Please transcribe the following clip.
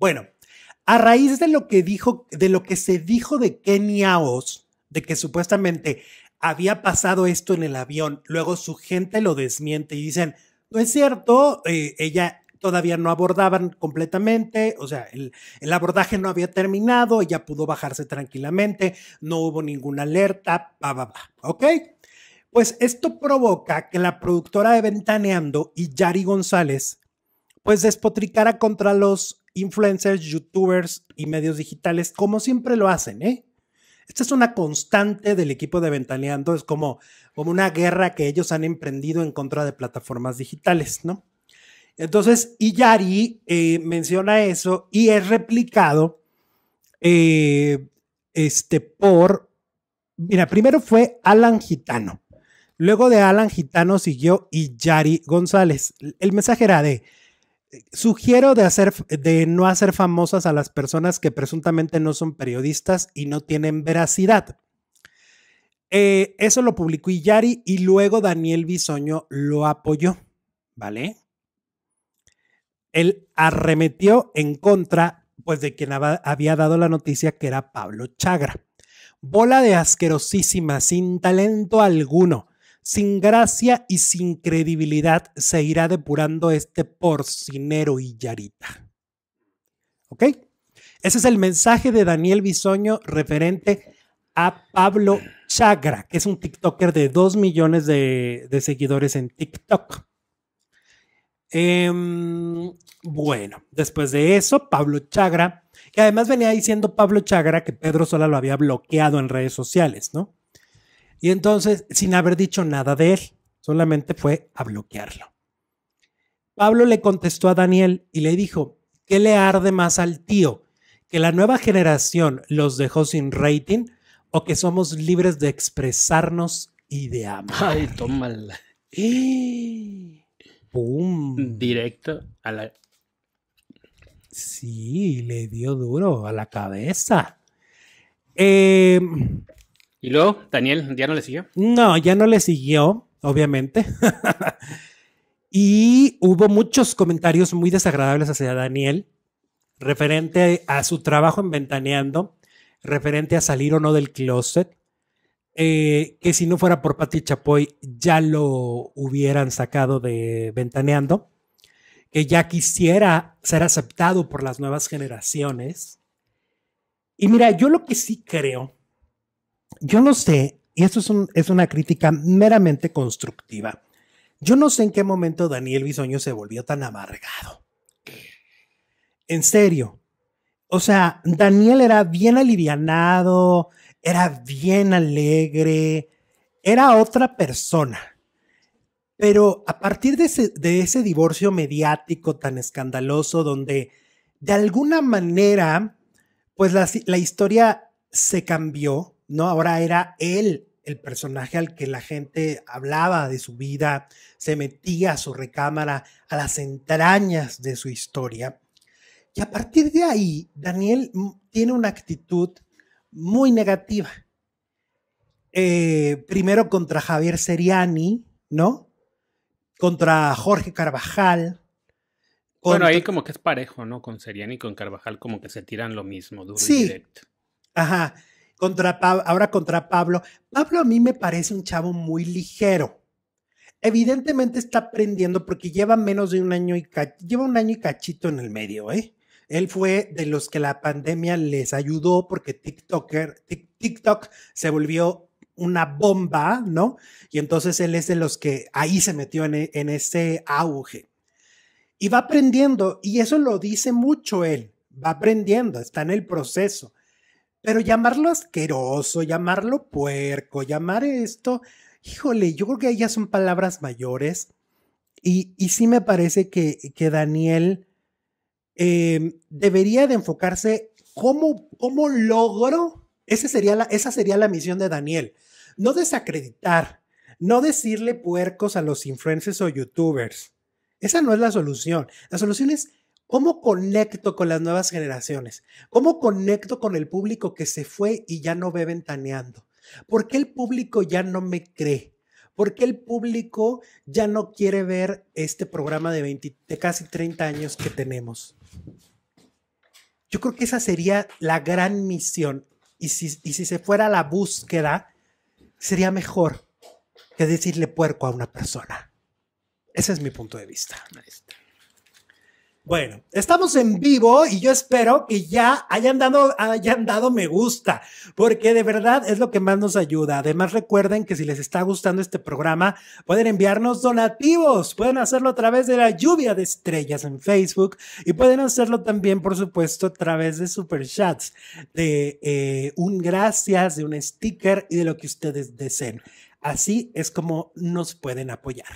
Bueno, a raíz de lo que dijo, de lo que se dijo de Kenia de que supuestamente había pasado esto en el avión, luego su gente lo desmiente y dicen, no es cierto, eh, ella todavía no abordaban completamente, o sea, el, el, abordaje no había terminado, ella pudo bajarse tranquilamente, no hubo ninguna alerta, pa, va va, ¿ok? Pues esto provoca que la productora de Ventaneando y Yari González, pues despotricara contra los influencers, youtubers y medios digitales, como siempre lo hacen, ¿eh? Esta es una constante del equipo de Ventaneando, es como, como una guerra que ellos han emprendido en contra de plataformas digitales, ¿no? Entonces, Iyari eh, menciona eso y es replicado eh, este, por, mira, primero fue Alan Gitano, luego de Alan Gitano siguió Iyari González. El mensaje era de, Sugiero de, hacer, de no hacer famosas a las personas que presuntamente no son periodistas y no tienen veracidad. Eh, eso lo publicó Iyari y luego Daniel Bisoño lo apoyó, ¿vale? Él arremetió en contra, pues, de quien había dado la noticia, que era Pablo Chagra. Bola de asquerosísima, sin talento alguno sin gracia y sin credibilidad se irá depurando este porcinero y yarita. ¿Ok? Ese es el mensaje de Daniel Bisoño referente a Pablo Chagra, que es un TikToker de 2 millones de, seguidores en TikTok. Em, bueno, después de eso, Pablo Chagra, que además venía diciendo Pablo Chagra que Pedro Sola lo había bloqueado en redes sociales, ¿no? Y entonces, sin haber dicho nada de él, solamente fue a bloquearlo. Pablo le contestó a Daniel y le dijo, ¿qué le arde más al tío? ¿Que la nueva generación los dejó sin rating o que somos libres de expresarnos y de amar? Ay, tómala. Y... ¡Pum! Directo a la... Sí, le dio duro a la cabeza. Eh, ¿Y luego, Daniel, ya no le siguió? No, ya no le siguió, obviamente. y hubo muchos comentarios muy desagradables hacia Daniel, referente a su trabajo en Ventaneando, referente a salir o no del closet. Eh, que si no fuera por Pati Chapoy ya lo hubieran sacado de Ventaneando, que ya quisiera ser aceptado por las nuevas generaciones. Y mira, yo lo que sí creo yo no sé, y esto es, una crítica meramente constructiva, yo no sé en qué momento Daniel Bisoño se volvió tan amargado. En serio. O sea, Daniel era bien alivianado, era bien alegre, era otra persona. Pero a partir de ese, divorcio mediático tan escandaloso donde de alguna manera, pues la historia se cambió, no, ahora era él el personaje al que la gente hablaba de su vida, se metía a su recámara, a las entrañas de su historia. Y a partir de ahí, Daniel tiene una actitud muy negativa. Eh, primero contra Javier Seriani, ¿no? Contra Jorge Carvajal. Bueno, ahí como que es parejo, ¿no? Con Seriani y con Carvajal como que se tiran lo mismo, duro y directo. Ajá contra ahora contra Pablo. Pablo a mí me parece un chavo muy ligero. Evidentemente está aprendiendo porque lleva menos de un año y lleva un año y cachito en el medio, ¿eh? Él fue de los que la pandemia les ayudó porque TikToker, TikTok se volvió una bomba, ¿no? Y entonces él es de los que ahí se metió en, e, en ese auge. Y va aprendiendo, y eso lo dice mucho él, va aprendiendo, está en el proceso. Pero llamarlo asqueroso, llamarlo puerco, llamar esto, híjole, yo creo que ya son palabras mayores. Y, sí me parece que, que Daniel em, debería de enfocarse cómo, cómo logro, ese sería la, esa sería la misión de Daniel, no desacreditar, no decirle puercos a los influencers o youtubers. Esa no es la solución. La solución es ¿Cómo conecto con las nuevas generaciones? ¿Cómo conecto con el público que se fue y ya no ve ventaneando? ¿Por qué el público ya no me cree? ¿Por qué el público ya no quiere ver este programa de, casi 30 años que tenemos? Yo creo que esa sería la gran misión. Y si, se fuera a la búsqueda, sería mejor que decirle puerco a una persona. Ese es mi punto de vista. Bueno, estamos en vivo y yo espero que ya hayan dado, hayan dado me gusta, porque de verdad es lo que más nos ayuda. Además, recuerden que si les está gustando este programa, pueden enviarnos donativos, pueden hacerlo a través de la lluvia de estrellas en Facebook y pueden hacerlo también, por supuesto, a través de super chats, de eh, un gracias, de un sticker y de lo que ustedes deseen. Así es como nos pueden apoyar.